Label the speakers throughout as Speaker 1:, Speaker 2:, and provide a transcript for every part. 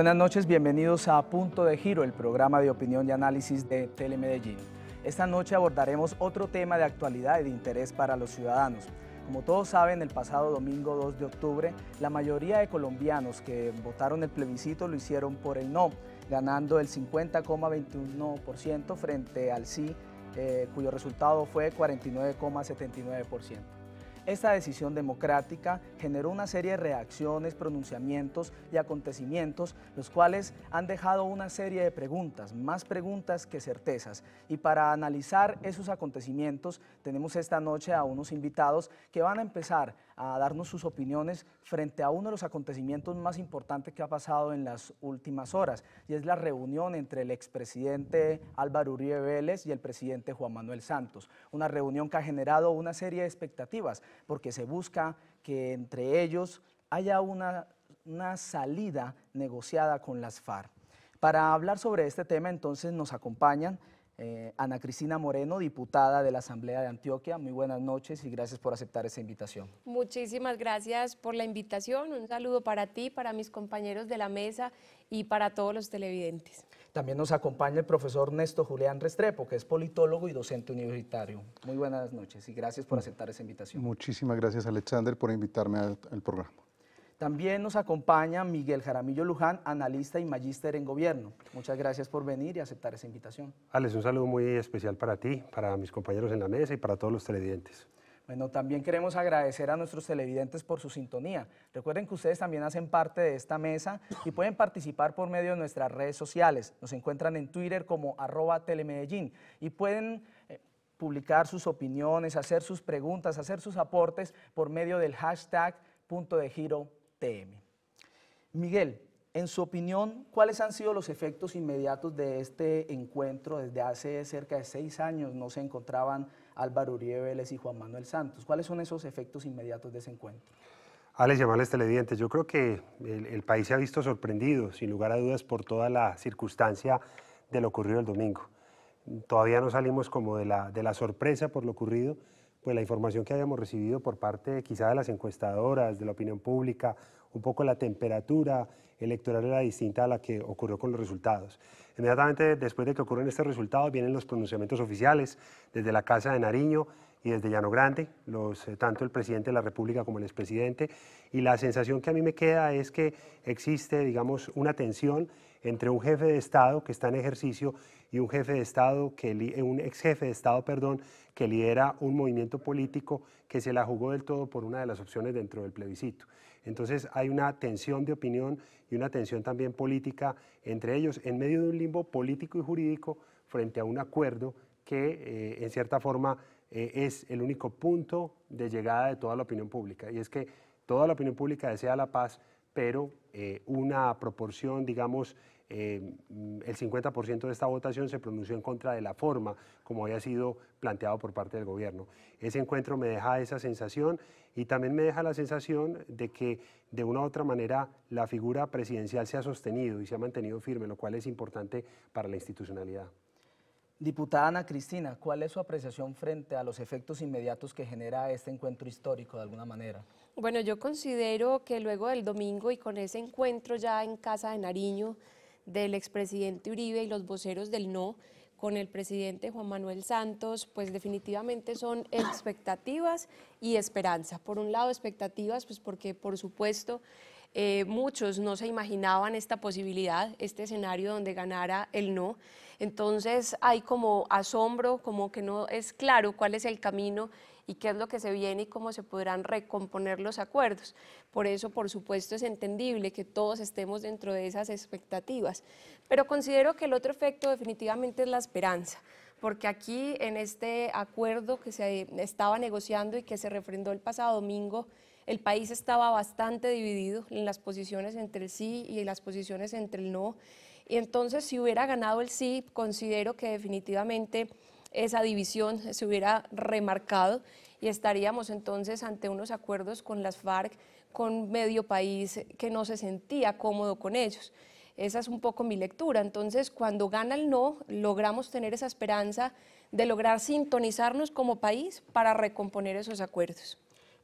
Speaker 1: Buenas noches, bienvenidos a Punto de Giro, el programa de opinión y análisis de Telemedellín. Esta noche abordaremos otro tema de actualidad y de interés para los ciudadanos. Como todos saben, el pasado domingo 2 de octubre, la mayoría de colombianos que votaron el plebiscito lo hicieron por el no, ganando el 50,21% frente al sí, eh, cuyo resultado fue 49,79%. Esta decisión democrática generó una serie de reacciones, pronunciamientos y acontecimientos, los cuales han dejado una serie de preguntas, más preguntas que certezas. Y para analizar esos acontecimientos, tenemos esta noche a unos invitados que van a empezar a darnos sus opiniones frente a uno de los acontecimientos más importantes que ha pasado en las últimas horas, y es la reunión entre el expresidente Álvaro Uribe Vélez y el presidente Juan Manuel Santos. Una reunión que ha generado una serie de expectativas, porque se busca que entre ellos haya una, una salida negociada con las FARC. Para hablar sobre este tema, entonces nos acompañan eh, Ana Cristina Moreno, diputada de la Asamblea de Antioquia. Muy buenas noches y gracias por aceptar esa invitación.
Speaker 2: Muchísimas gracias por la invitación. Un saludo para ti, para mis compañeros de la mesa y para todos los televidentes.
Speaker 1: También nos acompaña el profesor Néstor Julián Restrepo, que es politólogo y docente universitario. Muy buenas noches y gracias por aceptar esa invitación.
Speaker 3: Muchísimas gracias, Alexander, por invitarme al programa.
Speaker 1: También nos acompaña Miguel Jaramillo Luján, analista y magíster en gobierno. Muchas gracias por venir y aceptar esa invitación.
Speaker 4: Alex, un saludo muy especial para ti, para mis compañeros en la mesa y para todos los televidentes.
Speaker 1: Bueno, también queremos agradecer a nuestros televidentes por su sintonía. Recuerden que ustedes también hacen parte de esta mesa y pueden participar por medio de nuestras redes sociales. Nos encuentran en Twitter como arroba telemedellín y pueden eh, publicar sus opiniones, hacer sus preguntas, hacer sus aportes por medio del hashtag punto de giro Miguel, en su opinión, ¿cuáles han sido los efectos inmediatos de este encuentro? Desde hace cerca de seis años no se encontraban Álvaro Uribe Vélez y Juan Manuel Santos. ¿Cuáles son esos efectos inmediatos de ese encuentro?
Speaker 4: Alex llamarles televidentes, yo creo que el, país se ha visto sorprendido, sin lugar a dudas, por toda la circunstancia de lo ocurrido el domingo. Todavía no salimos como de la, de la sorpresa por lo ocurrido pues la información que habíamos recibido por parte quizá de las encuestadoras, de la opinión pública, un poco la temperatura electoral era distinta a la que ocurrió con los resultados. Inmediatamente después de que ocurren estos resultados vienen los pronunciamientos oficiales desde la Casa de Nariño y desde Llano Grande, eh, tanto el presidente de la República como el expresidente, y la sensación que a mí me queda es que existe, digamos, una tensión entre un jefe de Estado que está en ejercicio y un jefe de Estado que eh, un ex jefe de Estado, perdón, que lidera un movimiento político que se la jugó del todo por una de las opciones dentro del plebiscito. Entonces hay una tensión de opinión y una tensión también política entre ellos en medio de un limbo político y jurídico frente a un acuerdo que eh, en cierta forma eh, es el único punto de llegada de toda la opinión pública y es que toda la opinión pública desea la paz, pero eh, una proporción, digamos, eh, mm, el 50% de esta votación se pronunció en contra de la forma como había sido planteado por parte del gobierno. Ese encuentro me deja esa sensación y también me deja la sensación de que de una u otra manera la figura presidencial se ha sostenido y se ha mantenido firme, lo cual es importante para la institucionalidad.
Speaker 1: Diputada Ana Cristina, ¿cuál es su apreciación frente a los efectos inmediatos que genera este encuentro histórico de alguna manera?
Speaker 2: Bueno, yo considero que luego del domingo y con ese encuentro ya en Casa de Nariño del expresidente Uribe y los voceros del no con el presidente Juan Manuel Santos, pues definitivamente son expectativas y esperanza. Por un lado, expectativas, pues porque por supuesto eh, muchos no se imaginaban esta posibilidad, este escenario donde ganara el no. Entonces hay como asombro, como que no es claro cuál es el camino y qué es lo que se viene y cómo se podrán recomponer los acuerdos. Por eso, por supuesto, es entendible que todos estemos dentro de esas expectativas. Pero considero que el otro efecto definitivamente es la esperanza, porque aquí en este acuerdo que se estaba negociando y que se refrendó el pasado domingo, el país estaba bastante dividido en las posiciones entre el sí y las posiciones entre el no. Y entonces, si hubiera ganado el sí, considero que definitivamente esa división se hubiera remarcado y estaríamos entonces ante unos acuerdos con las FARC, con medio país que no se sentía cómodo con ellos. Esa es un poco mi lectura. Entonces, cuando gana el no, logramos tener esa esperanza de lograr sintonizarnos como país para recomponer esos acuerdos.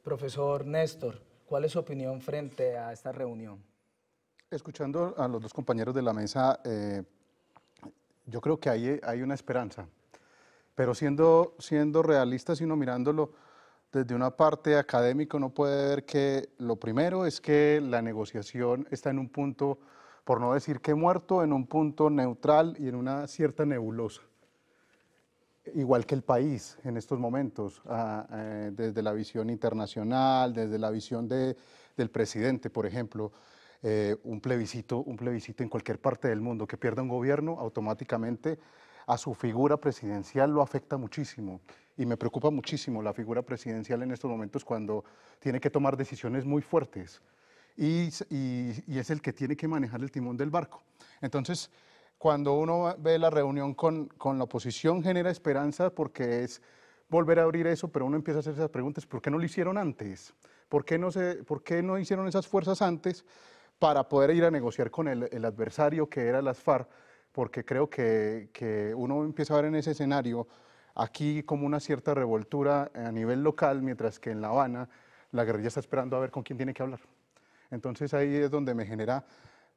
Speaker 1: Profesor Néstor, ¿cuál es su opinión frente a esta
Speaker 3: reunión? Escuchando a los dos compañeros de la mesa, eh, yo creo que hay, hay una esperanza, pero siendo, siendo realistas, sino mirándolo desde una parte académica, uno puede ver que lo primero es que la negociación está en un punto, por no decir que muerto, en un punto neutral y en una cierta nebulosa igual que el país en estos momentos, ah, eh, desde la visión internacional, desde la visión de, del presidente, por ejemplo. Eh, un, plebiscito, un plebiscito en cualquier parte del mundo que pierda un gobierno, automáticamente a su figura presidencial lo afecta muchísimo. Y me preocupa muchísimo la figura presidencial en estos momentos cuando tiene que tomar decisiones muy fuertes y, y es el que tiene que manejar el timón del barco. Entonces, cuando uno ve la reunión con, con la oposición genera esperanza porque es volver a abrir eso, pero uno empieza a hacer esas preguntas, ¿por qué no lo hicieron antes? ¿Por qué no, se, por qué no hicieron esas fuerzas antes para poder ir a negociar con el, el adversario que era las FARC? Porque creo que, que, uno empieza a ver en ese escenario aquí como una cierta revoltura a nivel local, mientras que en La Habana la guerrilla está esperando a ver con quién tiene que hablar. Entonces ahí es donde me genera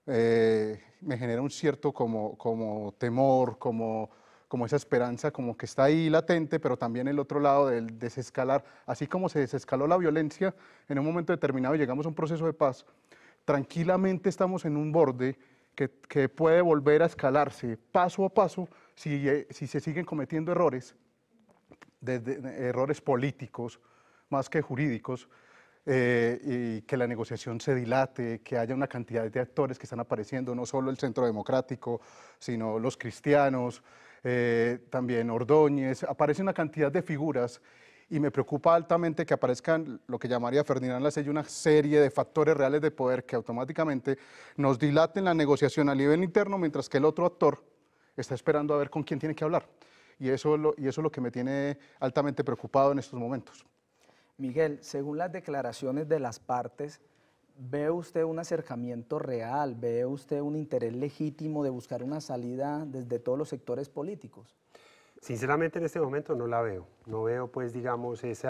Speaker 3: eh, me genera un cierto como, como temor, como, como esa esperanza, como que está ahí latente, pero también el otro lado del desescalar, así como se desescaló la violencia en un momento determinado llegamos a un proceso de paz, tranquilamente estamos en un borde que, que puede volver a escalarse paso a paso si, si se siguen cometiendo errores, errores políticos más que jurídicos, eh, y que la negociación se dilate, que haya una cantidad de actores que están apareciendo, no solo el Centro Democrático, sino los cristianos, eh, también Ordóñez, aparece una cantidad de figuras y me preocupa altamente que aparezcan lo que llamaría Ferdinand Lassey, una serie de factores reales de poder que automáticamente nos dilaten la negociación a nivel interno mientras que el otro actor está esperando a ver con quién tiene que hablar. Y eso, y eso es lo que me tiene altamente preocupado en estos momentos.
Speaker 1: Miguel, según las declaraciones de las partes,
Speaker 3: ¿ve usted
Speaker 1: un acercamiento real? ¿Ve usted un interés legítimo de buscar una salida desde todos
Speaker 4: los sectores políticos? Sinceramente en este momento no la veo. No veo pues digamos ese,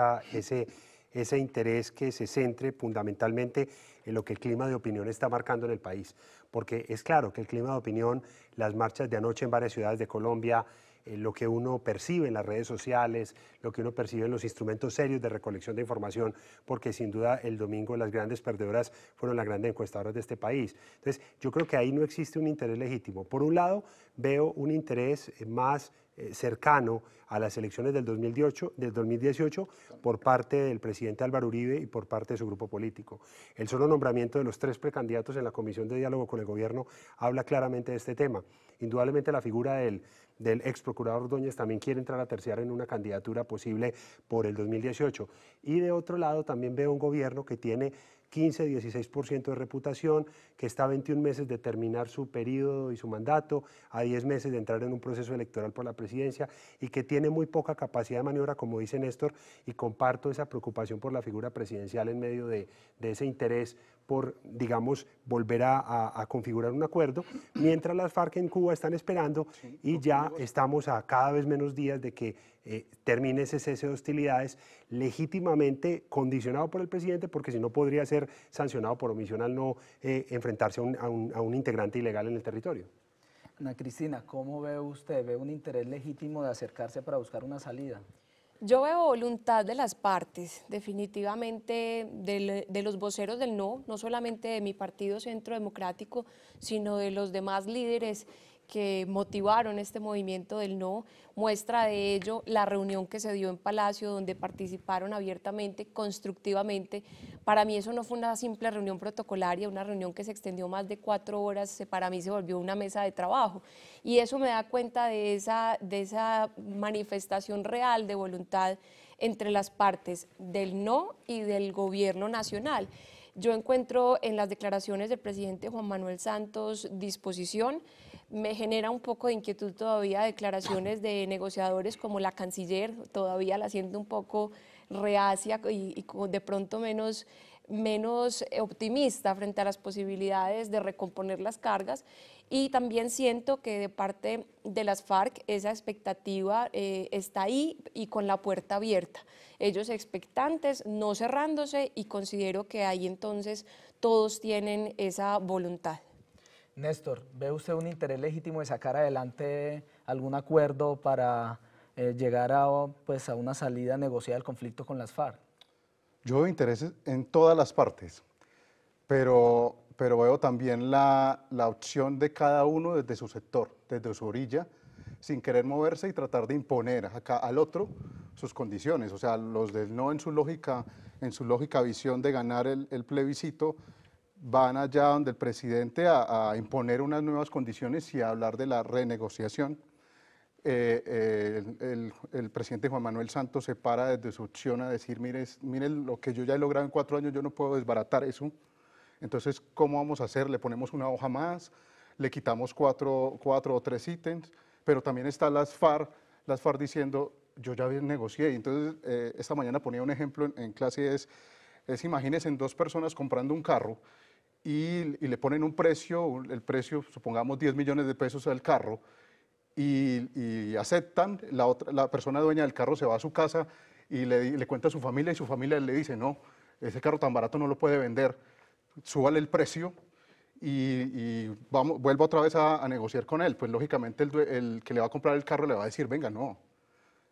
Speaker 4: ese interés que se centre fundamentalmente en lo que el clima de opinión está marcando en el país. Porque es claro que el clima de opinión, las marchas de anoche en varias ciudades de Colombia, eh, lo que uno percibe en las redes sociales, lo que uno percibe en los instrumentos serios de recolección de información, porque sin duda el domingo las grandes perdedoras fueron las grandes encuestadoras de este país. Entonces, yo creo que ahí no existe un interés legítimo. Por un lado, veo un interés eh, más eh, cercano a las elecciones del 2018, del 2018 por parte del presidente Álvaro Uribe y por parte de su grupo político. El solo nombramiento de los tres precandidatos en la Comisión de Diálogo con el Gobierno habla claramente de este tema. Indudablemente la figura del del ex procurador Ordóñez también quiere entrar a terciar en una candidatura posible por el 2018. Y de otro lado también veo un gobierno que tiene 15-16% de reputación, que está a 21 meses de terminar su periodo y su mandato, a 10 meses de entrar en un proceso electoral por la presidencia y que tiene muy poca capacidad de maniobra, como dice Néstor, y comparto esa preocupación por la figura presidencial en medio de, ese interés por, digamos, volver a, configurar un acuerdo, mientras las FARC en Cuba están esperando y ya estamos a cada vez menos días de que eh, termine ese cese de hostilidades legítimamente condicionado por el presidente, porque si no podría ser sancionado por omisión al no eh, enfrentarse a un, integrante ilegal en el territorio. Ana Cristina, ¿cómo ve
Speaker 1: usted? ¿Ve un interés legítimo de acercarse para buscar una salida?
Speaker 2: Yo veo voluntad de las partes, definitivamente de, de, los voceros del no, no solamente de mi partido Centro Democrático, sino de los demás líderes que motivaron este movimiento del no. Muestra de ello la reunión que se dio en Palacio, donde participaron abiertamente, constructivamente. Para mí eso no fue una simple reunión protocolaria, una reunión que se extendió más de cuatro horas, para mí se volvió una mesa de trabajo. Y eso me da cuenta de esa, de esa manifestación real de voluntad entre las partes del no y del gobierno nacional. Yo encuentro en las declaraciones del presidente Juan Manuel Santos disposición me genera un poco de inquietud todavía declaraciones de negociadores como la canciller, todavía la siento un poco reacia y, de pronto menos menos optimista frente a las posibilidades de recomponer las cargas y también siento que de parte de las FARC esa expectativa eh, está ahí y con la puerta abierta. Ellos expectantes, no cerrándose y considero que ahí entonces todos tienen esa voluntad.
Speaker 1: Néstor, ¿ve usted un interés legítimo de sacar adelante algún acuerdo para eh, llegar a, pues, a una salida negociada del conflicto con las FARC?
Speaker 3: Yo veo intereses en todas las partes, pero, pero veo también la, opción de cada uno desde su sector, desde su orilla, sin querer moverse y tratar de imponer acá al otro sus condiciones. O sea, los del no en su lógica, en su lógica visión de ganar el plebiscito van allá donde el presidente a, imponer unas nuevas condiciones y a hablar de la renegociación. Eh, eh, el, el, presidente Juan Manuel Santos se para desde su opción a decir, mire, mire lo que yo ya he logrado en cuatro años, yo no puedo desbaratar eso. Entonces, ¿cómo vamos a hacer? ¿Le ponemos una hoja más? ¿Le quitamos cuatro, cuatro o tres ítems? Pero también está las FARC, las FARC diciendo, yo ya negocié. Entonces, eh, esta mañana ponía un ejemplo en, clase, es, es imagínense dos personas comprando un carro y, le ponen un precio, el precio, supongamos 10 millones de pesos al carro, y, aceptan, la, persona dueña del carro se va a su casa y le, cuenta a su familia y su familia le dice, no, ese carro tan barato no lo puede vender, súbale el precio y, vuelva otra vez a, negociar con él. Pues lógicamente el, que le va a comprar el carro le va a decir, venga, no,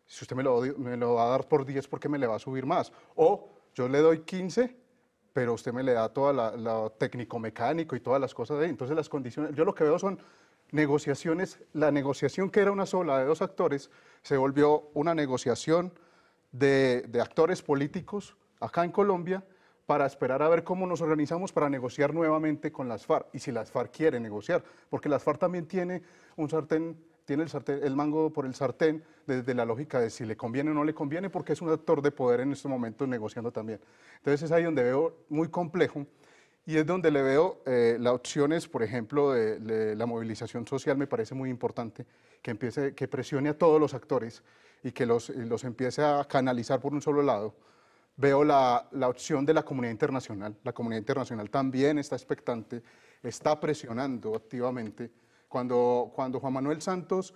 Speaker 3: si usted me lo, me lo va a dar por 10, ¿por qué me le va a subir más? O yo le doy 15 pero usted me le da todo lo técnico-mecánico y todas las cosas de ahí. Entonces las condiciones, yo lo que veo son negociaciones, la negociación que era una sola de dos actores se volvió una negociación de, actores políticos acá en Colombia para esperar a ver cómo nos organizamos para negociar nuevamente con las FARC y si las FARC quiere negociar, porque las FARC también tiene un sartén tiene el, mango por el sartén desde la lógica de si le conviene o no le conviene, porque es un actor de poder en estos momentos negociando también. Entonces es ahí donde veo muy complejo y es donde le veo eh, las opciones, por ejemplo, de, la movilización social me parece muy importante, que, empiece, que presione a todos los actores y que los, empiece a canalizar por un solo lado. Veo la opción de la comunidad internacional. La comunidad internacional también está expectante, está presionando activamente cuando, cuando Juan Manuel Santos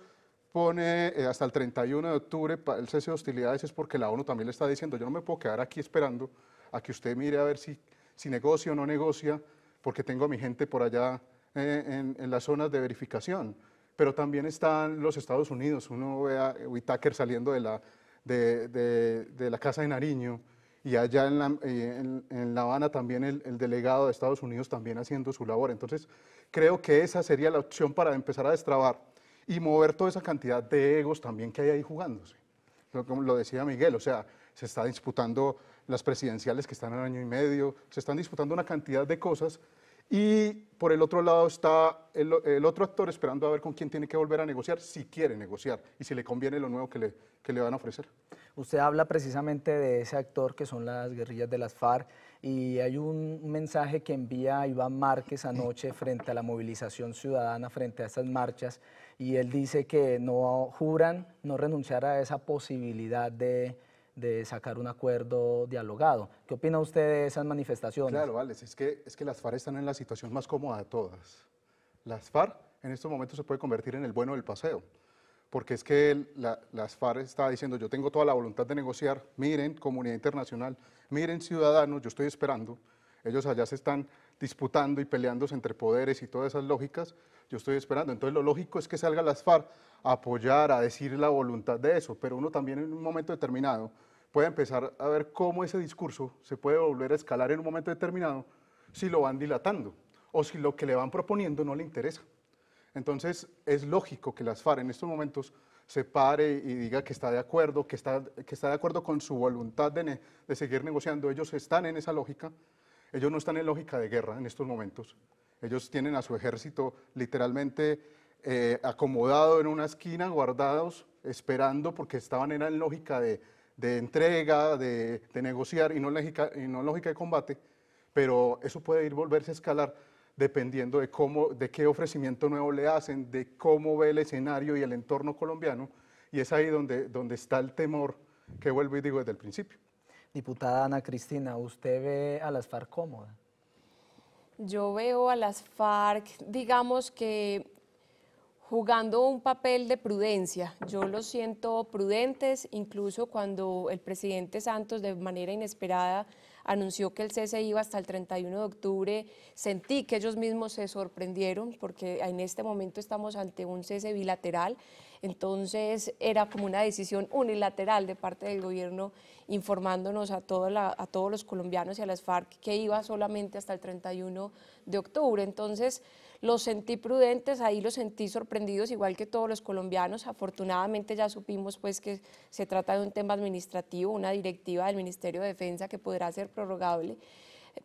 Speaker 3: pone eh, hasta el 31 de octubre el cese de hostilidades es porque la ONU también le está diciendo, yo no me puedo quedar aquí esperando a que usted mire a ver si, si negocia o no negocia, porque tengo a mi gente por allá eh, en, las zonas de verificación. Pero también están los Estados Unidos, uno ve a Whitaker saliendo de la, de, la casa de Nariño, y allá en La, eh, en, en la Habana también el, el, delegado de Estados Unidos también haciendo su labor. Entonces, creo que esa sería la opción para empezar a destrabar y mover toda esa cantidad de egos también que hay ahí jugándose. Como lo decía Miguel, o sea, se está disputando las presidenciales que están en año y medio, se están disputando una cantidad de cosas y por el otro lado está el, otro actor esperando a ver con quién tiene que volver a negociar, si quiere negociar y si le conviene lo nuevo que le, que le van a ofrecer. Usted habla precisamente de ese
Speaker 1: actor que son las guerrillas de las FARC y hay un mensaje que envía Iván Márquez anoche frente a la movilización ciudadana, frente a estas marchas, y él dice que no juran no renunciar a esa posibilidad de, sacar un acuerdo dialogado. ¿Qué opina usted de esas manifestaciones? Claro,
Speaker 3: vale, es que, es que las FARC están en la situación más cómoda de todas. Las FARC en estos momentos se puede convertir en el bueno del paseo porque es que las FARC está diciendo, yo tengo toda la voluntad de negociar, miren comunidad internacional, miren ciudadanos, yo estoy esperando, ellos allá se están disputando y peleándose entre poderes y todas esas lógicas, yo estoy esperando. Entonces lo lógico es que salga las FARC a apoyar, a decir la voluntad de eso, pero uno también en un momento determinado puede empezar a ver cómo ese discurso se puede volver a escalar en un momento determinado si lo van dilatando o si lo que le van proponiendo no le interesa. Entonces, es lógico que las FARC en estos momentos se pare y diga que está de acuerdo, que está, de acuerdo con su voluntad de, seguir negociando. Ellos están en esa lógica, ellos no están en lógica de guerra en estos momentos. Ellos tienen a su ejército literalmente eh, acomodado en una esquina, guardados, esperando, porque estaban en en lógica de, entrega, de, negociar y no, lógica, y no lógica de combate. Pero eso puede ir volverse a escalar dependiendo de, cómo, de qué ofrecimiento nuevo le hacen, de cómo ve el escenario y el entorno colombiano. Y es ahí donde, donde está el temor que vuelvo y digo desde el principio.
Speaker 1: Diputada Ana Cristina, ¿usted ve a las FARC cómoda?
Speaker 2: Yo veo a las FARC, digamos que jugando un papel de prudencia. Yo los siento prudentes, incluso cuando el presidente Santos de manera inesperada anunció que el cese iba hasta el 31 de octubre, sentí que ellos mismos se sorprendieron porque en este momento estamos ante un cese bilateral, entonces era como una decisión unilateral de parte del gobierno informándonos a, toda a todos los colombianos y a las FARC que iba solamente hasta el 31 de octubre. Entonces los sentí prudentes, ahí los sentí sorprendidos, igual que todos los colombianos. Afortunadamente ya supimos pues que se trata de un tema administrativo, una directiva del Ministerio de Defensa que podrá ser prorrogable,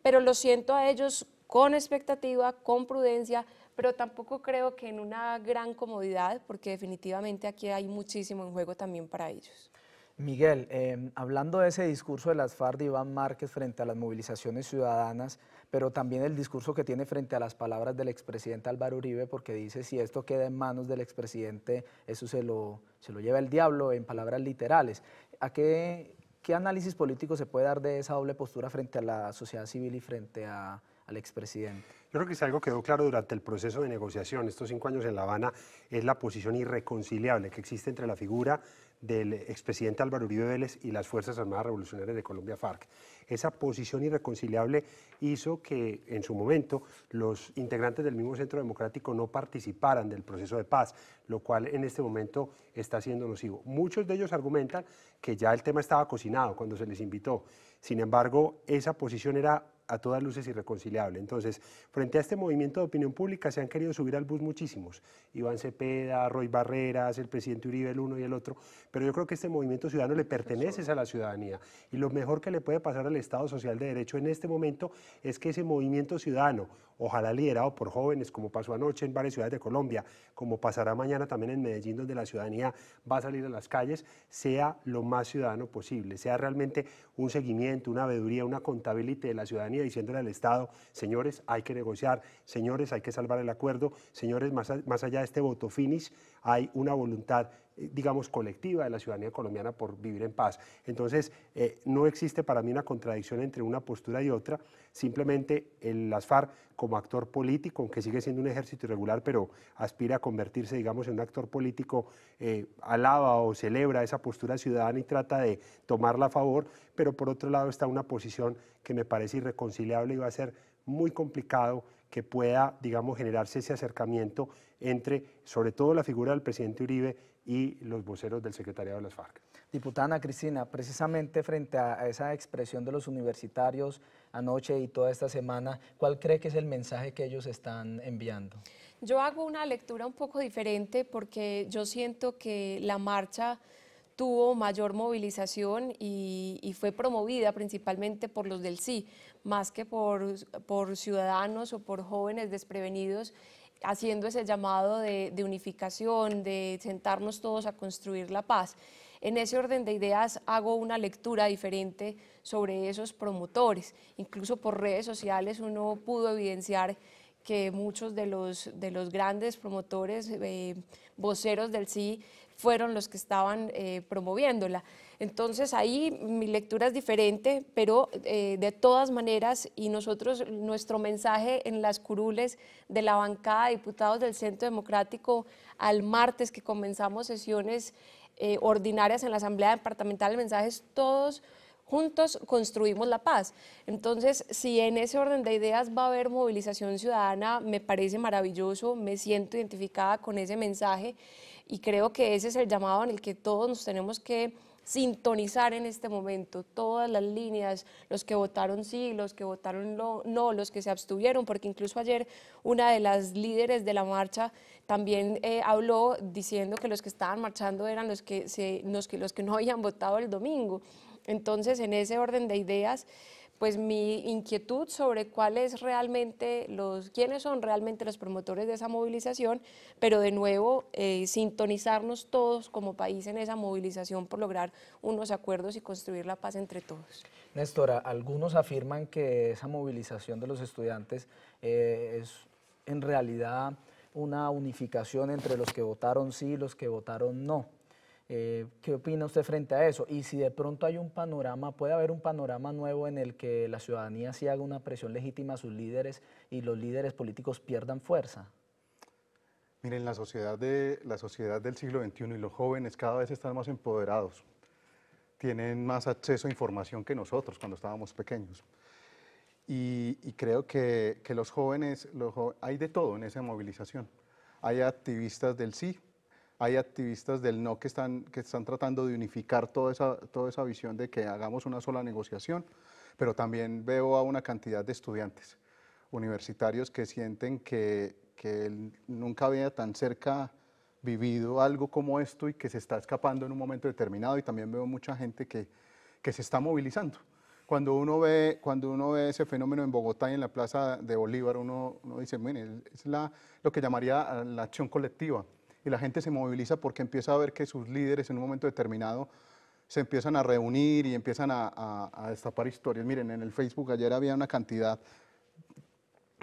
Speaker 2: pero lo siento a ellos con expectativa, con prudencia, pero tampoco creo que en una gran comodidad, porque definitivamente aquí hay muchísimo en juego también para ellos.
Speaker 1: Miguel, em, hablando de ese discurso de las FARC de Iván Márquez frente a las movilizaciones ciudadanas, pero también el discurso que tiene frente a las palabras del expresidente Álvaro Uribe, porque dice, si esto queda en manos del expresidente, eso se lo, se lo lleva el diablo, en palabras literales. ¿A qué ¿Qué análisis político se puede dar de esa doble postura frente a la sociedad civil y frente al expresidente?
Speaker 4: Yo creo que es algo quedó claro durante el proceso de negociación, estos cinco años en La Habana, es la posición irreconciliable que existe entre la figura del expresidente Álvaro Uribe Vélez y las Fuerzas Armadas Revolucionarias de Colombia, FARC. Esa posición irreconciliable hizo que en su momento los integrantes del mismo Centro Democrático no participaran del proceso de paz, lo cual en este momento está siendo nocivo. Muchos de ellos argumentan que ya el tema estaba cocinado cuando se les invitó. Sin embargo, esa posición era a todas luces irreconciliable. Entonces, frente a este movimiento de opinión pública se han querido subir al bus muchísimos, Iván Cepeda, Roy Barreras, el presidente Uribe, el uno y el otro, pero yo creo que este movimiento ciudadano le pertenece a la ciudadanía y lo mejor que le puede pasar al Estado Social de Derecho en este momento es que ese movimiento ciudadano ojalá liderado por jóvenes, como pasó anoche en varias ciudades de Colombia, como pasará mañana también en Medellín, donde la ciudadanía va a salir a las calles, sea lo más ciudadano posible, sea realmente un seguimiento, una veeduría, una contabilidad de la ciudadanía diciéndole al Estado, señores, hay que negociar, señores, hay que salvar el acuerdo, señores, más, más allá de este voto finish, hay una voluntad digamos, colectiva de la ciudadanía colombiana por vivir en paz. Entonces, eh, no existe para mí una contradicción entre una postura y otra, simplemente el, las FARC como actor político, aunque sigue siendo un ejército irregular, pero aspira a convertirse, digamos, en un actor político, eh, alaba o celebra esa postura ciudadana y trata de tomarla a favor, pero por otro lado está una posición que me parece irreconciliable y va a ser muy complicado que pueda, digamos, generarse ese acercamiento entre, sobre todo, la figura del presidente Uribe y los voceros del secretariado de las FARC.
Speaker 1: Diputada Cristina, precisamente frente a esa expresión de los universitarios anoche y toda esta semana, ¿cuál cree que es el mensaje que ellos están enviando?
Speaker 2: Yo hago una lectura un poco diferente porque yo siento que la marcha tuvo mayor movilización y, y, fue promovida principalmente por los del sí, más que por, por ciudadanos o por jóvenes desprevenidos haciendo ese llamado de, unificación, de sentarnos todos a construir la paz. En ese orden de ideas hago una lectura diferente sobre esos promotores. Incluso por redes sociales uno pudo evidenciar que muchos de los, de los grandes promotores, eh, voceros del sí, fueron los que estaban eh, promoviéndola. Entonces ahí mi lectura es diferente, pero eh, de todas maneras, y nosotros, nuestro mensaje en las curules de la bancada de diputados del Centro Democrático al martes que comenzamos sesiones eh, ordinarias en la Asamblea Departamental, el mensaje todos juntos construimos la paz. Entonces, si en ese orden de ideas va a haber movilización ciudadana, me parece maravilloso, me siento identificada con ese mensaje y creo que ese es el llamado en el que todos nos tenemos que sintonizar en este momento todas las líneas, los que votaron sí, los que votaron no, los que se abstuvieron, porque incluso ayer una de las líderes de la marcha también eh, habló diciendo que los que estaban marchando eran los que, se, los que, los que no habían votado el domingo. Entonces, en ese orden de ideas, pues mi inquietud sobre cuáles realmente los, quiénes son realmente los promotores de esa movilización, pero de nuevo eh, sintonizarnos todos como país en esa movilización por lograr unos acuerdos y construir la paz entre todos.
Speaker 1: Néstor, algunos afirman que esa movilización de los estudiantes eh, es en realidad una unificación entre los que votaron sí y los que votaron no. Eh, ¿Qué opina usted frente a eso? Y si de pronto hay un panorama, puede haber un panorama nuevo en el que la ciudadanía sí haga una presión legítima a sus líderes y los líderes políticos pierdan fuerza.
Speaker 3: Miren, la sociedad, de, la sociedad del siglo XXI y los jóvenes cada vez están más empoderados, tienen más acceso a información que nosotros cuando estábamos pequeños. Y, creo que, que, los jóvenes, los hay de todo en esa movilización. Hay activistas del sí, hay activistas del no que están, que están tratando de unificar toda esa, toda esa visión de que hagamos una sola negociación, pero también veo a una cantidad de estudiantes universitarios que sienten que, que nunca había tan cerca vivido algo como esto y que se está escapando en un momento determinado y también veo mucha gente que, que se está movilizando. Cuando uno, ve, cuando uno ve ese fenómeno en Bogotá y en la Plaza de Bolívar, uno, dice, bueno, es la, lo que llamaría la acción colectiva y la gente se moviliza porque empieza a ver que sus líderes en un momento determinado se empiezan a reunir y empiezan a, destapar historias. Miren, en el Facebook ayer había una cantidad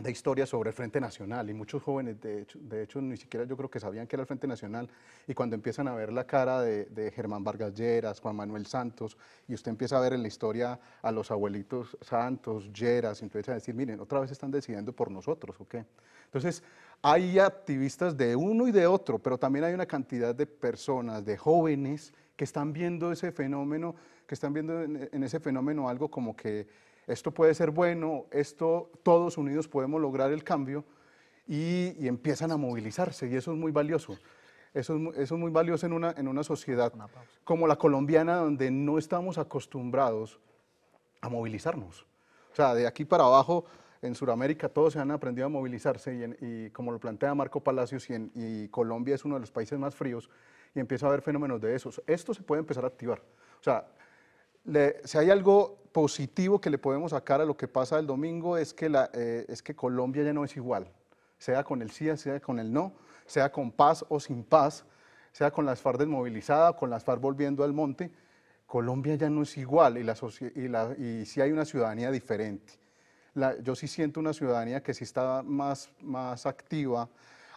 Speaker 3: de historia sobre el Frente Nacional y muchos jóvenes, de hecho, de hecho, ni siquiera yo creo que sabían que era el Frente Nacional y cuando empiezan a ver la cara de, Germán Vargas Lleras, Juan Manuel Santos y usted empieza a ver en la historia a los abuelitos Santos, Lleras, entonces a decir, miren, otra vez están decidiendo por nosotros, ¿ok? Entonces, hay activistas de uno y de otro, pero también hay una cantidad de personas, de jóvenes que están viendo ese fenómeno, que están viendo en ese fenómeno algo como que esto puede ser bueno, esto todos unidos podemos lograr el cambio y, empiezan a movilizarse y eso es muy valioso. Eso es, eso es muy valioso en una, en una sociedad como la colombiana donde no estamos acostumbrados a movilizarnos. O sea, de aquí para abajo en Sudamérica todos se han aprendido a movilizarse y, como lo plantea Marco Palacios y, y, Colombia es uno de los países más fríos y empieza a haber fenómenos de esos. Esto se puede empezar a activar. O sea, si hay algo positivo que le podemos sacar a lo que pasa el domingo es que, la, eh, es que Colombia ya no es igual, sea con el sí, sea con el no, sea con paz o sin paz, sea con las FARC desmovilizadas, con las FARC volviendo al monte, Colombia ya no es igual y, la, y sí hay una ciudadanía diferente. yo sí siento una ciudadanía que sí está más, más activa,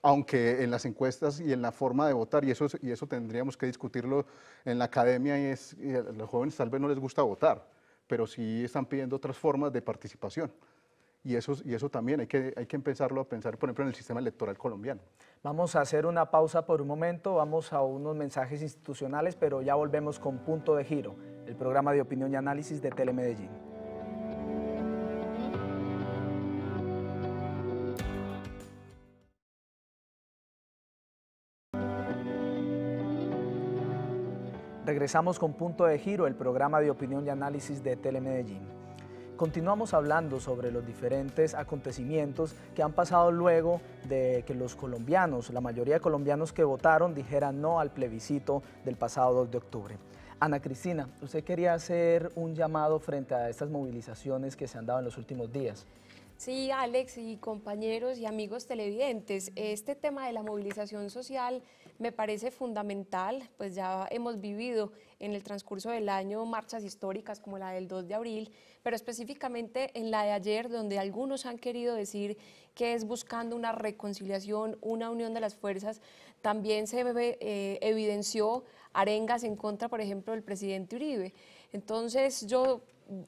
Speaker 3: aunque en las encuestas y en la forma de votar, y eso, y eso tendríamos que discutirlo en la academia, y, es, a los jóvenes tal vez no les gusta votar, pero sí están pidiendo otras formas de participación. Y eso, y eso también hay que, hay que empezarlo a pensar, por ejemplo, en el sistema electoral colombiano.
Speaker 1: Vamos a hacer una pausa por un momento, vamos a unos mensajes institucionales, pero ya volvemos con Punto de Giro, el programa de opinión y análisis de Telemedellín. Regresamos con Punto de Giro, el programa de opinión y análisis de Telemedellín. Continuamos hablando sobre los diferentes acontecimientos que han pasado luego de que los colombianos, la mayoría de colombianos que votaron, dijeran no al plebiscito del pasado 2 de octubre. Ana Cristina, usted quería hacer un llamado frente a estas movilizaciones que se han dado en los últimos días.
Speaker 2: Sí, Alex y compañeros y amigos televidentes, este tema de la movilización social me parece fundamental, pues ya hemos vivido en el transcurso del año marchas históricas como la del 2 de abril, pero específicamente en la de ayer, donde algunos han querido decir que es buscando una reconciliación, una unión de las fuerzas, también se eh, evidenció arengas en contra, por ejemplo, del presidente Uribe. Entonces yo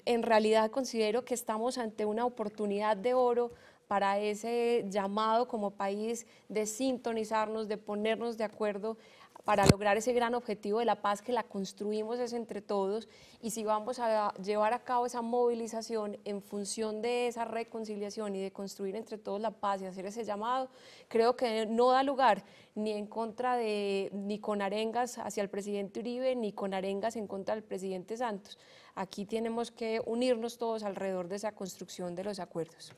Speaker 2: en realidad considero que estamos ante una oportunidad de oro para ese llamado como país de sintonizarnos, de ponernos de acuerdo para lograr ese gran objetivo de la paz que la construimos es entre todos y si vamos a llevar a cabo esa movilización en función de esa reconciliación y de construir entre todos la paz y hacer ese llamado, creo que no da lugar ni en contra de, ni con arengas hacia el presidente Uribe, ni con arengas en contra del presidente Santos. Aquí tenemos que unirnos todos alrededor de esa construcción de los acuerdos.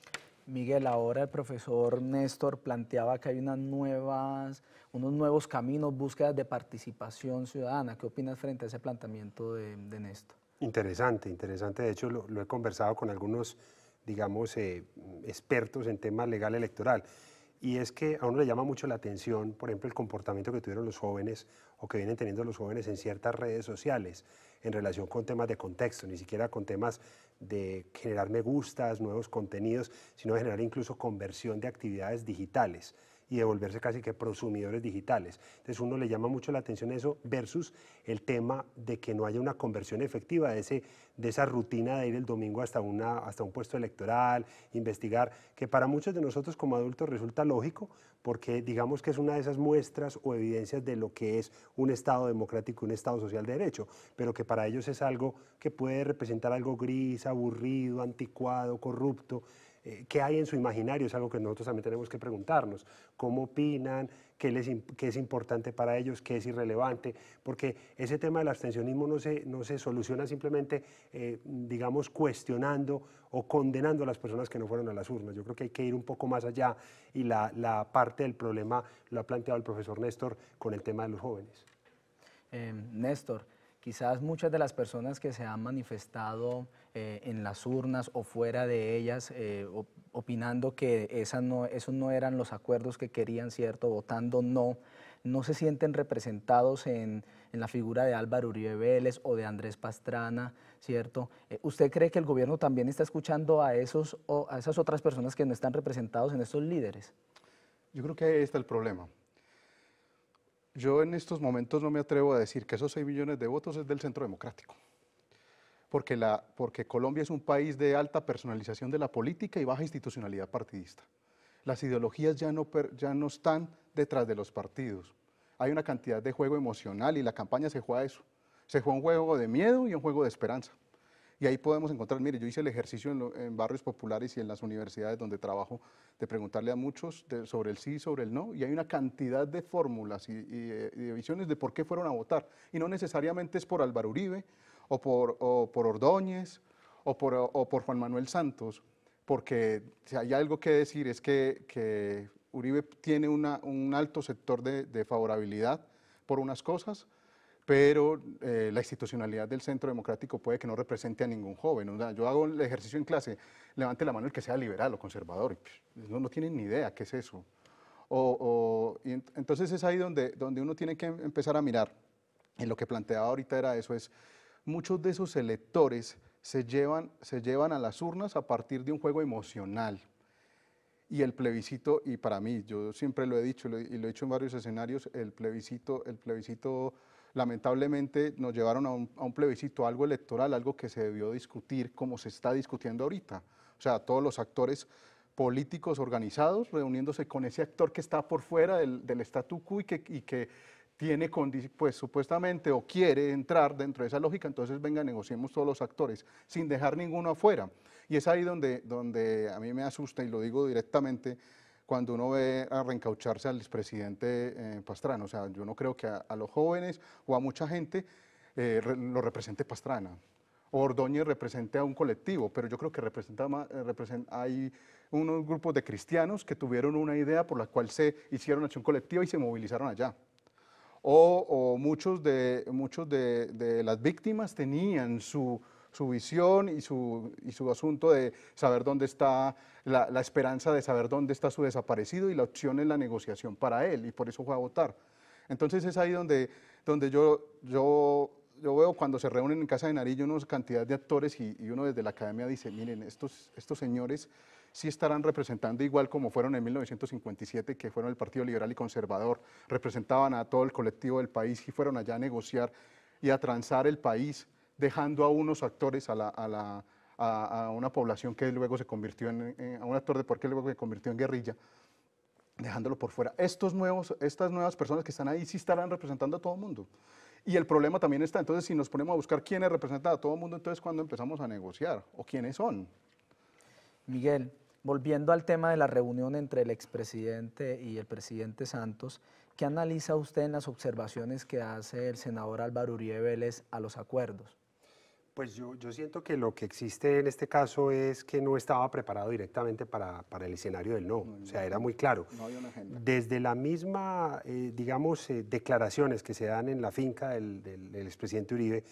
Speaker 1: Miguel, ahora el profesor Néstor planteaba que hay unas nuevas, unos nuevos caminos, búsquedas de participación ciudadana. ¿Qué opinas frente a ese planteamiento de, Néstor?
Speaker 4: Interesante, interesante. De hecho, lo, he conversado con algunos, digamos, eh, expertos en temas legal electoral. Y es que a uno le llama mucho la atención, por ejemplo, el comportamiento que tuvieron los jóvenes o que vienen teniendo los jóvenes en ciertas redes sociales en relación con temas de contexto, ni siquiera con temas de generar me gustas, nuevos contenidos, sino de generar incluso conversión de actividades digitales y de volverse casi que prosumidores digitales. Entonces uno le llama mucho la atención eso versus el tema de que no haya una conversión efectiva de, ese, de esa rutina de ir el domingo hasta, una, hasta un puesto electoral, investigar, que para muchos de nosotros como adultos resulta lógico porque digamos que es una de esas muestras o evidencias de lo que es un Estado democrático, un Estado social de derecho, pero que para ellos es algo que puede representar algo gris, aburrido, anticuado, corrupto. Eh, qué hay en su imaginario, es algo que nosotros también tenemos que preguntarnos, cómo opinan, qué, les, qué es importante para ellos, qué es irrelevante, porque ese tema del abstencionismo no se, no se soluciona simplemente, eh, digamos, cuestionando o condenando a las personas que no fueron a las urnas. Yo creo que hay que ir un poco más allá y la, la parte del problema lo ha planteado el profesor Néstor con el tema de los jóvenes.
Speaker 1: Em, Néstor, quizás muchas de las personas que se han manifestado eh, en las urnas o fuera de ellas, eh, opinando que no, esos no eran los acuerdos que querían, ¿cierto? Votando no, no se sienten representados en, la figura de Álvaro Uribe Vélez o de Andrés Pastrana, ¿cierto? Eh, ¿Usted cree que el gobierno también está escuchando a, esos, o a esas otras personas que no están representados en estos líderes?
Speaker 3: Yo creo que ahí está el problema. Yo en estos momentos no me atrevo a decir que esos 6 millones de votos es del Centro Democrático porque, Colombia es un país de alta personalización de la política y baja institucionalidad partidista. Las ideologías ya no, están detrás de los partidos. Hay una cantidad de juego emocional y la campaña se juega eso. Se juega un juego de miedo y un juego de esperanza. Y ahí podemos encontrar, mire, yo hice el ejercicio en, barrios populares y en las universidades donde trabajo, de preguntarle a muchos sobre el sí, y sobre el no, y hay una cantidad de fórmulas eh, y, de visiones de por qué fueron a votar. Y no necesariamente es por Álvaro Uribe o por, o por Ordóñez o por, o por, Juan Manuel Santos, porque si hay algo que decir es que, que Uribe tiene una, un alto sector de, de, favorabilidad por unas cosas, pero eh, la institucionalidad del centro democrático puede que no represente a ningún joven. yo hago el ejercicio en clase, levante la mano el que sea liberal o conservador, y pues, no, no tienen ni idea qué es eso. O, entonces es ahí donde, donde uno tiene que empezar a mirar. En lo que planteaba ahorita era eso, es muchos de esos electores se llevan, se llevan a las urnas a partir de un juego emocional. Y el plebiscito, y para mí, yo siempre lo he dicho y lo he hecho en varios escenarios, el plebiscito, el plebiscito lamentablemente nos llevaron a un, plebiscito, algo electoral, algo que se debió discutir como se está discutiendo ahorita. O sea, todos los actores políticos organizados reuniéndose con ese actor que está por fuera del, statu quo y que tiene pues supuestamente o quiere entrar dentro de esa lógica, entonces venga, negociemos todos los actores, sin dejar ninguno afuera. Y es ahí donde, donde a mí me asusta, y lo digo directamente, cuando uno ve a reencaucharse al expresidente eh, Pastrana. O sea, yo no creo que a, los jóvenes o a mucha gente eh, lo represente Pastrana. O Ordóñez represente a un colectivo, pero yo creo que representa, eh, hay unos grupos de cristianos que tuvieron una idea por la cual se hicieron acción colectiva y se movilizaron allá o, muchos, de, muchos de, las víctimas tenían su, visión y su, su, asunto de saber dónde está, la, esperanza de saber dónde está su desaparecido y la opción es la negociación para él, y por eso fue a votar. Entonces es ahí donde, donde yo, yo, veo cuando se reúnen en Casa de Narillo una cantidad de actores y, uno desde la academia dice, miren, estos, estos señores sí estarán representando igual como fueron en 1957, que fueron el Partido Liberal y Conservador, representaban a todo el colectivo del país y fueron allá a negociar y a transar el país, dejando a unos actores a una población que luego se convirtió en, eh, un actor de por luego se convirtió en guerrilla, dejándolo por fuera. Estos nuevos, estas nuevas personas que están ahí sí estarán representando a todo el mundo. Y el problema también está, entonces si nos ponemos a buscar quiénes representan a todo el mundo, entonces cuando empezamos a negociar o quiénes son.
Speaker 1: Miguel, volviendo al tema de la reunión entre el expresidente y el presidente Santos, ¿qué analiza usted en las observaciones que hace el senador Álvaro Uribe Vélez a los acuerdos?
Speaker 4: Pues yo, siento que lo que existe en este caso es que no estaba preparado directamente para, el escenario del no. o sea, era muy claro. Desde la misma, eh, digamos, eh, declaraciones que se dan en la finca del, expresidente Uribe,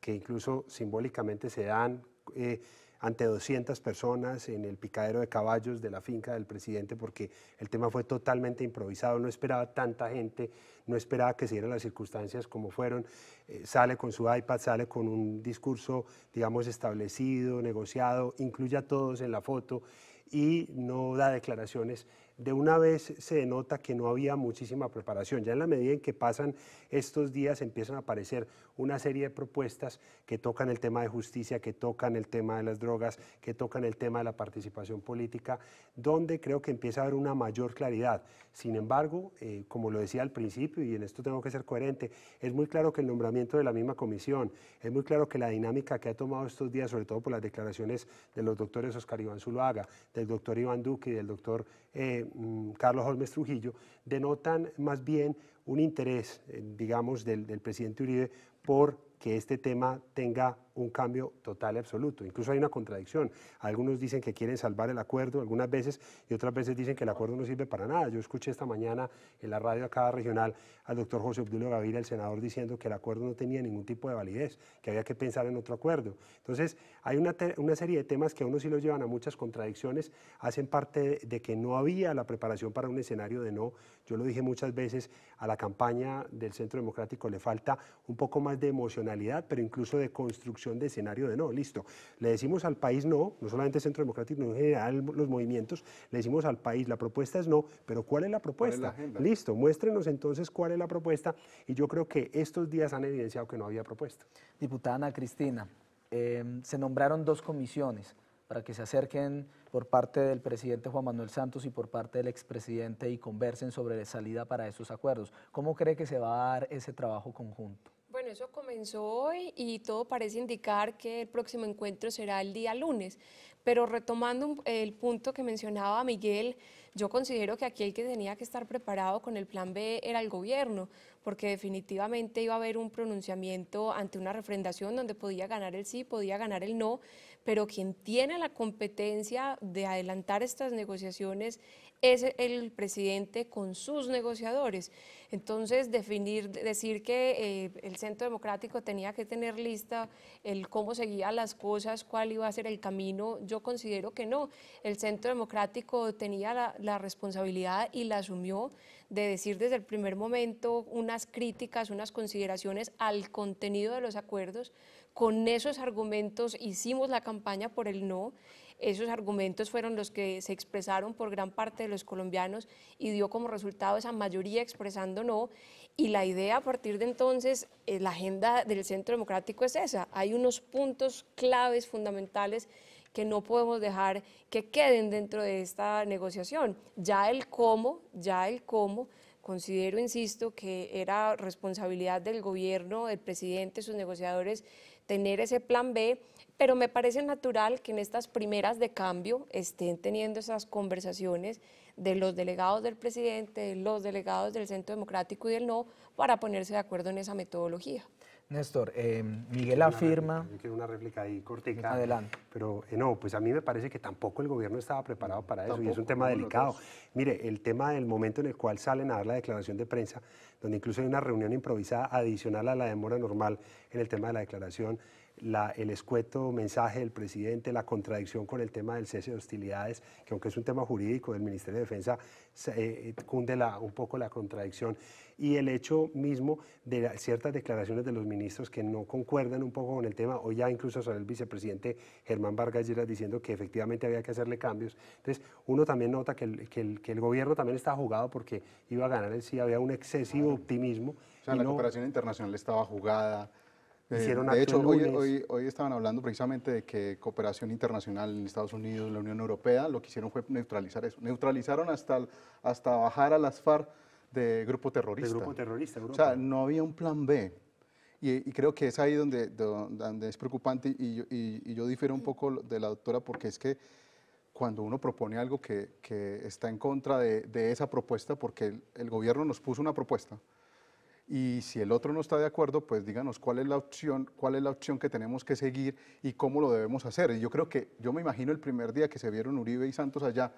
Speaker 4: que incluso simbólicamente se dan eh, ante 200 personas en el picadero de caballos de la finca del presidente porque el tema fue totalmente improvisado, no esperaba tanta gente, no esperaba que se dieran las circunstancias como fueron. Eh, sale con su iPad, sale con un discurso, digamos, establecido, negociado, incluye a todos en la foto y no da declaraciones. De una vez se denota que no había muchísima preparación. Ya en la medida en que pasan estos días empiezan a aparecer una serie de propuestas que tocan el tema de justicia, que tocan el tema de las drogas, que tocan el tema de la participación política, donde creo que empieza a haber una mayor claridad. Sin embargo, eh, como lo decía al principio, y en esto tengo que ser coherente, es muy claro que el nombramiento de la misma comisión, es muy claro que la dinámica que ha tomado estos días, sobre todo por las declaraciones de los doctores Oscar Iván Zuluaga, del doctor Iván Duque y del doctor eh, mm, Carlos Holmes Trujillo, denotan más bien un interés, eh, digamos, del presidente Uribe por que este tema tenga un cambio total y absoluto. Incluso hay una contradicción. Algunos dicen que quieren salvar el acuerdo algunas veces y otras veces dicen que el acuerdo no sirve para nada. Yo escuché esta mañana en la radio cada regional al doctor José Obdulio Gaviria, el senador, diciendo que el acuerdo no tenía ningún tipo de validez, que había que pensar en otro acuerdo. Entonces, hay una, una serie de temas que a uno sí los llevan a muchas contradicciones, hacen parte de, de que no había la preparación para un escenario de no. Yo lo dije muchas veces, a la campaña del Centro Democrático le falta un poco más de emocionalidad pero incluso de construcción de escenario de no, listo. Le decimos al país no, no solamente el Centro Democrático, sino en general los movimientos, le decimos al país, la propuesta es no, pero ¿cuál es la propuesta? listo, muéstrenos entonces cuál es la propuesta y yo creo que estos días han evidenciado que no había propuesta. Diputada Ana Cristina, em, se nombraron dos
Speaker 1: comisiones para que se acerquen por parte del presidente Juan Manuel Santos y por parte del expresidente y conversen sobre la salida para esos acuerdos. ¿Cómo cree que se va a dar ese trabajo conjunto?
Speaker 2: eso comenzó hoy y todo parece indicar que el próximo encuentro será el día lunes. Pero retomando el punto que mencionaba Miguel, yo considero que aquí el que tenía que estar preparado con el plan B era el gobierno, porque definitivamente iba a haber un pronunciamiento ante una refrendación donde podía ganar el sí, podía ganar el no, pero quien tiene la competencia de adelantar estas negociaciones es el presidente con sus negociadores. Entonces, definir, decir que eh, el Centro Democrático tenía que tener lista el cómo seguía las cosas, cuál iba a ser el camino, yo considero que no. El Centro Democrático tenía la responsabilidad y la asumió de decir desde el primer momento unas críticas, unas consideraciones al contenido de los acuerdos. Con esos argumentos hicimos la campaña por el no esos argumentos fueron los que se expresaron por gran parte de los colombianos y dio como resultado esa mayoría expresando no. Y la idea a partir de entonces, eh, la agenda del Centro Democrático es esa. Hay unos puntos claves fundamentales que no podemos dejar que queden dentro de esta negociación. Ya el cómo, ya el cómo, considero, insisto, que era responsabilidad del gobierno, del presidente, sus negociadores, tener ese plan B pero me parece natural que en estas primeras de cambio estén teniendo esas conversaciones de los delegados del presidente, los delegados del Centro Democrático y del No, para ponerse de acuerdo en esa metodología.
Speaker 4: Néstor, eh, Miguel afirma... Yo quiero una réplica ahí cortica. Adelante. Pero eh, no, pues a mí me parece que tampoco el gobierno estaba preparado para eso y es un tema delicado. Mire, el tema del momento en el cual salen a dar la declaración de prensa, donde incluso hay una reunión improvisada adicional a la demora normal en el tema de la declaración el escueto mensaje del presidente, la contradicción con el tema del cese de hostilidades, que aunque es un tema jurídico del Ministerio de Defensa, eh, eh, cunde un poco la contradicción, y el hecho mismo de ciertas declaraciones de los ministros que no concuerdan un poco con el tema, o ya incluso sobre el vicepresidente Germán Vargas Lleras diciendo que efectivamente había que hacerle cambios. Entonces, uno también nota que el, que el, gobierno también está jugado porque iba a ganar el sí, había un excesivo optimismo. O sea, la cooperación
Speaker 3: internacional estaba jugada
Speaker 4: de hecho, hoy,
Speaker 3: hoy, estaban hablando precisamente de que cooperación internacional en Estados Unidos, la Unión Europea, lo que hicieron fue neutralizar eso. Neutralizaron hasta, hasta bajar a las FARC de grupo terrorista.
Speaker 4: terrorista, O sea,
Speaker 3: no había un plan B. Y, creo que es ahí donde, donde es preocupante y yo, y, difiero un poco de la doctora porque es que cuando uno propone algo que, está en contra de, esa propuesta, porque el gobierno nos puso una propuesta, y si el otro no está de acuerdo, pues díganos cuál es la opción, cuál es la opción que tenemos que seguir y cómo lo debemos hacer. Y yo creo que, yo me imagino el primer día que se vieron Uribe y Santos allá,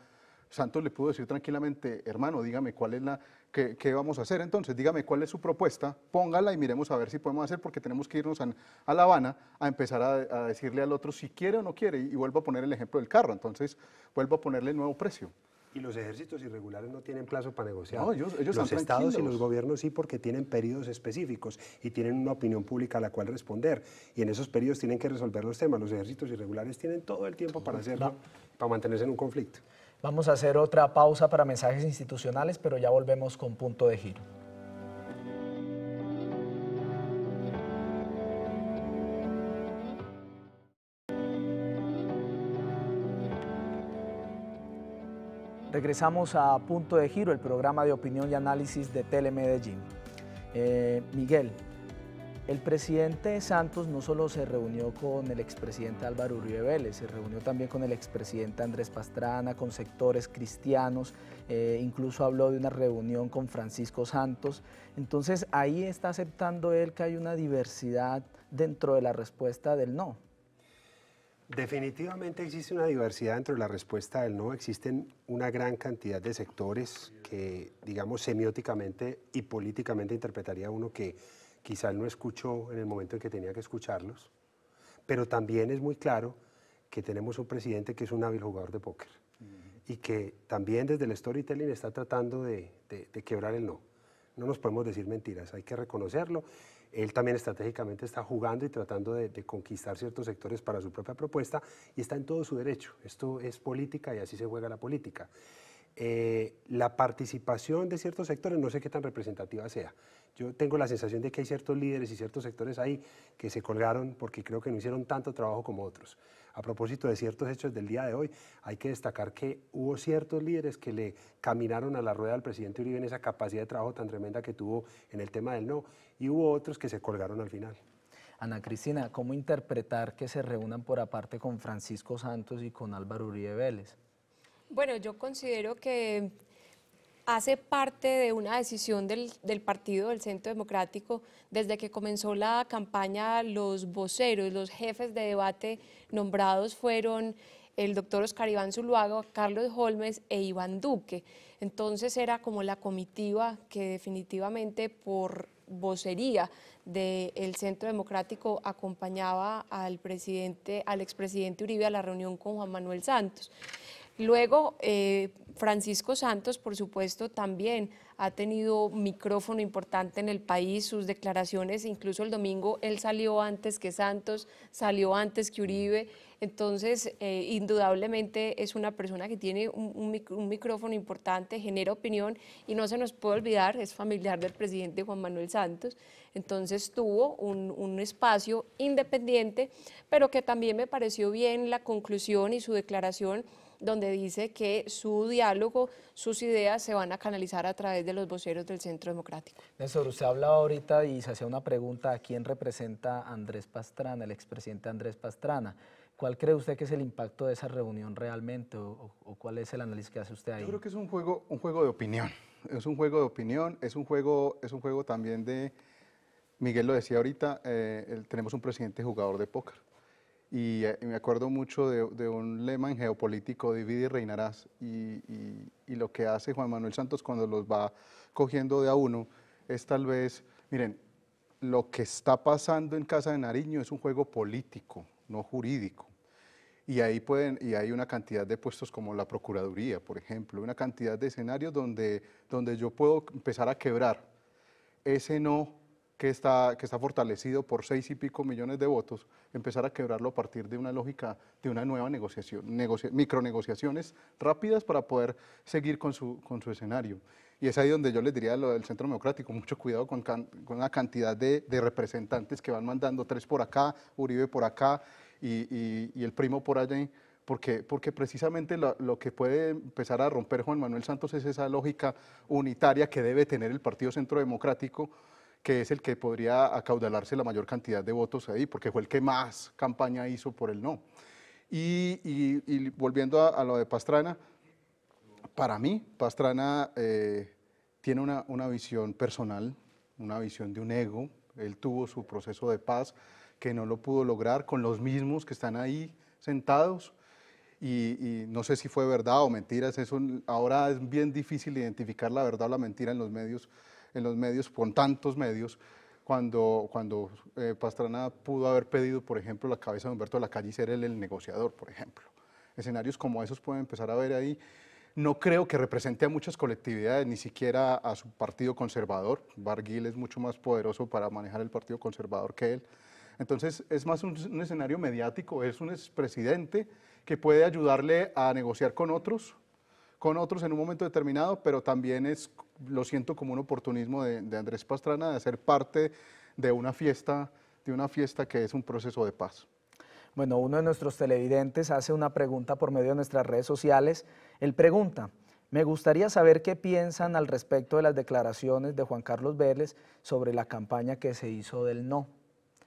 Speaker 3: Santos le pudo decir tranquilamente, hermano, dígame cuál es la, qué, vamos a hacer entonces, dígame cuál es su propuesta, póngala y miremos a ver si podemos hacer, porque tenemos que irnos a, La Habana a empezar a, decirle al otro si quiere o no quiere. Y, y vuelvo a poner el ejemplo del carro, entonces vuelvo a ponerle el nuevo precio
Speaker 4: y los ejércitos irregulares no tienen plazo para negociar. No, ellos, los estados y los gobiernos sí porque tienen periodos específicos y tienen una opinión pública a la cual responder. Y en esos periodos tienen que resolver los temas. Los ejércitos irregulares tienen todo el tiempo para hacerlo, para mantenerse en un conflicto.
Speaker 1: Vamos a hacer otra pausa para mensajes institucionales, pero ya volvemos con punto de giro. Regresamos a Punto de Giro, el programa de opinión y análisis de Telemedellín. Medellín. Eh, Miguel, el presidente Santos no solo se reunió con el expresidente Álvaro Uribe Vélez, se reunió también con el expresidente Andrés Pastrana, con sectores cristianos, eh, incluso habló de una reunión con Francisco Santos. Entonces ahí está aceptando él que hay una diversidad dentro de la respuesta del no.
Speaker 4: Definitivamente existe una diversidad dentro de la respuesta del no. Existen una gran cantidad de sectores que, digamos, semióticamente y políticamente interpretaría uno que quizás no escuchó en el momento en que tenía que escucharlos. Pero también es muy claro que tenemos un presidente que es un hábil jugador de póker y que también desde el storytelling está tratando de, de quebrar el no. No nos podemos decir mentiras, hay que reconocerlo él también estratégicamente está jugando y tratando de, conquistar ciertos sectores para su propia propuesta y está en todo su derecho. Esto es política y así se juega la política. Eh, la participación de ciertos sectores no sé qué tan representativa sea. Yo tengo la sensación de que hay ciertos líderes y ciertos sectores ahí que se colgaron porque creo que no hicieron tanto trabajo como otros. A propósito de ciertos hechos del día de hoy, hay que destacar que hubo ciertos líderes que le caminaron a la rueda al presidente Uribe en esa capacidad de trabajo tan tremenda que tuvo en el tema del no y hubo otros que se colgaron al final.
Speaker 1: Ana Cristina, ¿cómo interpretar que se reúnan por aparte con Francisco Santos y con Álvaro Uribe Vélez?
Speaker 2: Bueno, yo considero que hace parte de una decisión del, partido del Centro Democrático. Desde que comenzó la campaña, los voceros, los jefes de debate nombrados fueron el doctor Oscar Iván Zuluaga, Carlos Holmes e Iván Duque. Entonces era como la comitiva que definitivamente por vocería del Centro Democrático acompañaba al presidente, al expresidente Uribe a la reunión con Juan Manuel Santos. Luego, eh, Francisco Santos, por supuesto, también ha tenido micrófono importante en el país, sus declaraciones, incluso el domingo él salió antes que Santos, salió antes que Uribe. Entonces, eh, indudablemente es una persona que tiene un, micrófono importante, genera opinión y no se nos puede olvidar, es familiar del presidente Juan Manuel Santos. Entonces tuvo un, espacio independiente, pero que también me pareció bien la conclusión y su declaración donde dice que su diálogo, sus ideas se van a canalizar a través de los voceros del Centro Democrático.
Speaker 1: Néstor, usted hablaba ahorita y se hacía una pregunta a quién representa Andrés Pastrana, el expresidente Andrés Pastrana. ¿Cuál cree usted que es el impacto de esa reunión realmente o, cuál es el análisis que hace usted ahí? Yo
Speaker 3: creo que es un juego, un juego de opinión. Es un juego de opinión, es un juego, es un juego también de, Miguel lo decía ahorita, eh, tenemos un presidente jugador de póker. Y, eh, me acuerdo mucho de, un lema en geopolítico, divide y reinarás. y lo que hace Juan Manuel Santos cuando los va cogiendo de a uno es tal vez, miren, lo que está pasando en Casa de Nariño es un juego político, no jurídico y ahí pueden, y hay una cantidad de puestos como la Procuraduría, por ejemplo, una cantidad de escenarios donde, donde yo puedo empezar a quebrar ese no que está, que está fortalecido por seis y pico millones de votos, empezar a quebrarlo a partir de una lógica de una nueva negociación, micro micronegociaciones rápidas para poder seguir con su, con su escenario. Y es ahí donde yo les diría lo del Centro Democrático, mucho cuidado con, la cantidad de representantes que van mandando tres por acá, Uribe por acá, y, el primo por allí, porque, porque precisamente lo, que puede empezar a romper Juan Manuel Santos es esa lógica unitaria que debe tener el Partido Centro Democrático, que es el que podría acaudalarse la mayor cantidad de votos ahí, porque fue el que más campaña hizo por el no. Y, volviendo a, lo de Pastrana, para mí Pastrana eh, tiene una, una visión personal, una visión de un ego, él tuvo su proceso de paz, que no lo pudo lograr con los mismos que están ahí sentados. Y, no sé si fue verdad o mentiras. Eso, ahora es bien difícil identificar la verdad o la mentira en los medios, en los medios con tantos medios. Cuando, cuando eh, Pastrana pudo haber pedido, por ejemplo, la cabeza de Humberto de la Calle y ser él el negociador, por ejemplo. Escenarios como esos pueden empezar a ver ahí. No creo que represente a muchas colectividades, ni siquiera a su partido conservador. Barguil es mucho más poderoso para manejar el partido conservador que él. Entonces es más un, escenario mediático, es un expresidente que puede ayudarle a negociar con otros, con otros en un momento determinado, pero también es, lo siento como un oportunismo de, de Andrés Pastrana de ser parte de una fiesta, de una fiesta que es un proceso de paz.
Speaker 1: Bueno, uno de nuestros televidentes hace una pregunta por medio de nuestras redes sociales. Él pregunta, me gustaría saber qué piensan al respecto de las declaraciones de Juan Carlos Vélez sobre la campaña que se hizo del no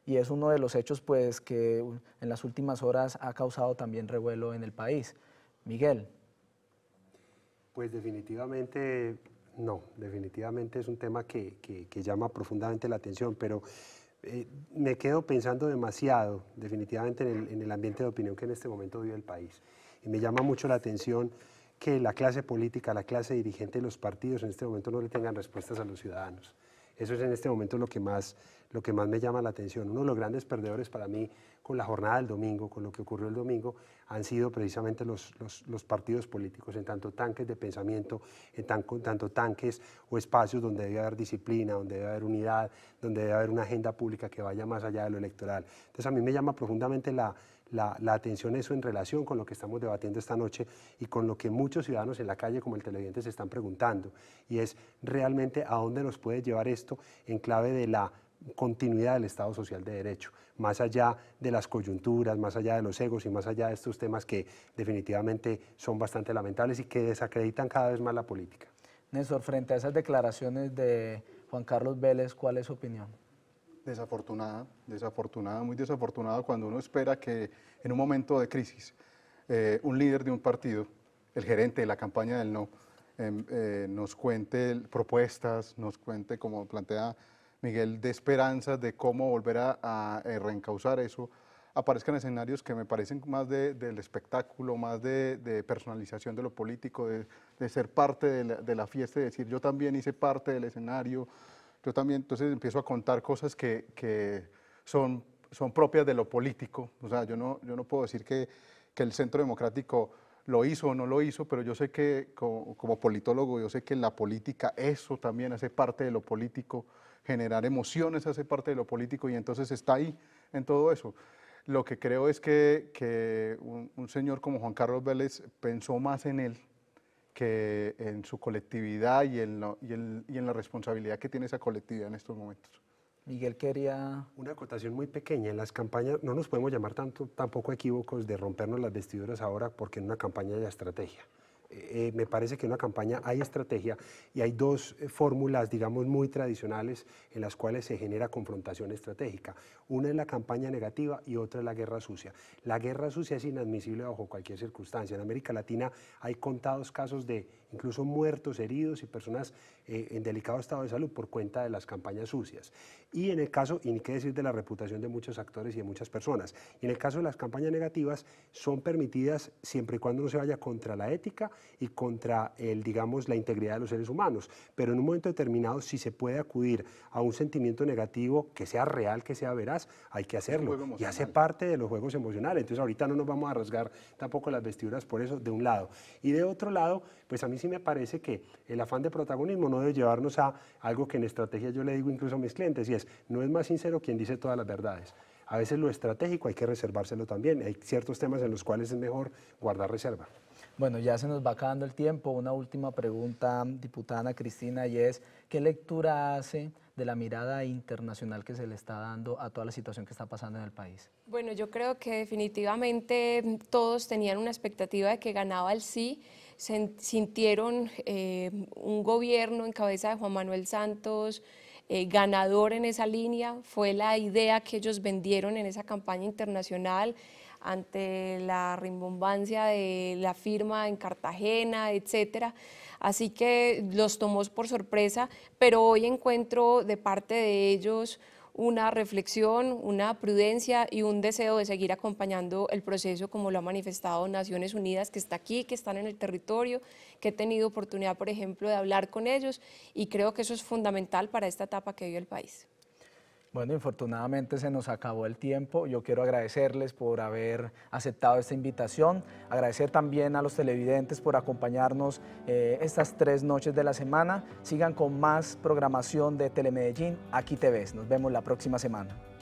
Speaker 1: y es uno de los hechos pues, que en las últimas horas ha causado también revuelo en el país. Miguel.
Speaker 4: Pues definitivamente no, definitivamente es un tema que, llama profundamente la atención, pero eh, me quedo pensando demasiado definitivamente en el, ambiente de opinión que en este momento vive el país. Y me llama mucho la atención que la clase política, la clase dirigente de los partidos en este momento no le tengan respuestas a los ciudadanos. Eso es en este momento lo que más, lo que más me llama la atención. Uno de los grandes perdedores para mí con la jornada del domingo, con lo que ocurrió el domingo, han sido precisamente los, los, partidos políticos, en tanto tanques de pensamiento, en tanto tanques o espacios donde debe haber disciplina, donde debe haber unidad, donde debe haber una agenda pública que vaya más allá de lo electoral. Entonces a mí me llama profundamente la, la, la, atención eso en relación con lo que estamos debatiendo esta noche y con lo que muchos ciudadanos en la calle como el televidente se están preguntando y es realmente a dónde nos puede llevar esto en clave de la continuidad del Estado Social de Derecho, más allá de las coyunturas, más allá de los egos y más allá de estos temas que definitivamente son bastante lamentables y que desacreditan cada vez más la política.
Speaker 1: Néstor, frente a esas declaraciones de Juan Carlos Vélez, ¿cuál es su opinión?
Speaker 3: Desafortunada, desafortunada, muy desafortunada cuando uno espera que en un momento de crisis eh, un líder de un partido, el gerente de la campaña del no, em, eh, nos cuente propuestas, nos cuente, como plantea Miguel, de esperanza de cómo volver a, a, eh, reencauzar eso, aparezcan escenarios que me parecen más del espectáculo, más de, personalización de lo político, de, ser parte de la, fiesta, de decir yo también hice parte del escenario, yo también, entonces empiezo a contar cosas que, son, propias de lo político, o sea, yo no, puedo decir que, el Centro Democrático lo hizo o no lo hizo, pero yo sé que como, politólogo, yo sé que la política, eso también hace parte de lo político, generar emociones hace parte de lo político y entonces está ahí en todo eso. Lo que creo es que, un, señor como Juan Carlos Vélez pensó más en él que en su colectividad y en, la responsabilidad que tiene esa colectividad en estos momentos.
Speaker 4: Miguel quería... Una acotación muy pequeña. En las campañas no nos podemos llamar tanto, tampoco equívocos de rompernos las vestiduras ahora porque en una campaña de estrategia. Eh, me parece que en una campaña hay estrategia y hay dos eh, fórmulas, digamos, muy tradicionales en las cuales se genera confrontación estratégica. Una es la campaña negativa y otra es la guerra sucia. La guerra sucia es inadmisible bajo cualquier circunstancia. En América Latina hay contados casos de incluso muertos, heridos y personas eh, en delicado estado de salud por cuenta de las campañas sucias. Y en el caso, y ni qué decir de la reputación de muchos actores y de muchas personas, y en el caso de las campañas negativas son permitidas siempre y cuando no se vaya contra la ética y contra, el, digamos, la integridad de los seres humanos. Pero en un momento determinado, si se puede acudir a un sentimiento negativo que sea real, que sea veraz, hay que hacerlo. Y hace parte de los juegos emocionales. Entonces ahorita no nos vamos a rasgar tampoco las vestiduras por eso, de un lado. Y de otro lado, pues a mí me parece que el afán de protagonismo no debe llevarnos a algo que en estrategia yo le digo incluso a mis clientes, y es, no es más sincero quien dice todas las verdades. A veces lo estratégico hay que reservárselo también. Hay ciertos temas en los cuales es mejor guardar reserva.
Speaker 1: Bueno, ya se nos va acabando el tiempo. Una última pregunta, diputada Cristina, y es, ¿qué lectura hace de la mirada internacional que se le está dando a toda la situación que está pasando en el país?
Speaker 2: Bueno, yo creo que definitivamente todos tenían una expectativa de que ganaba el sí sintieron eh, un gobierno en cabeza de Juan Manuel Santos eh, ganador en esa línea, fue la idea que ellos vendieron en esa campaña internacional ante la rimbombancia de la firma en Cartagena, etcétera. Así que los tomó por sorpresa, pero hoy encuentro de parte de ellos una reflexión, una prudencia y un deseo de seguir acompañando el proceso como lo ha manifestado Naciones Unidas, que está aquí, que están en el territorio, que he tenido oportunidad, por ejemplo, de hablar con ellos y creo que eso es fundamental para esta etapa que vive el país.
Speaker 1: Bueno, infortunadamente se nos acabó el tiempo. Yo quiero agradecerles por haber aceptado esta invitación. Agradecer también a los televidentes por acompañarnos eh, estas tres noches de la semana. Sigan con más programación de Telemedellín, aquí te ves. Nos vemos la próxima semana.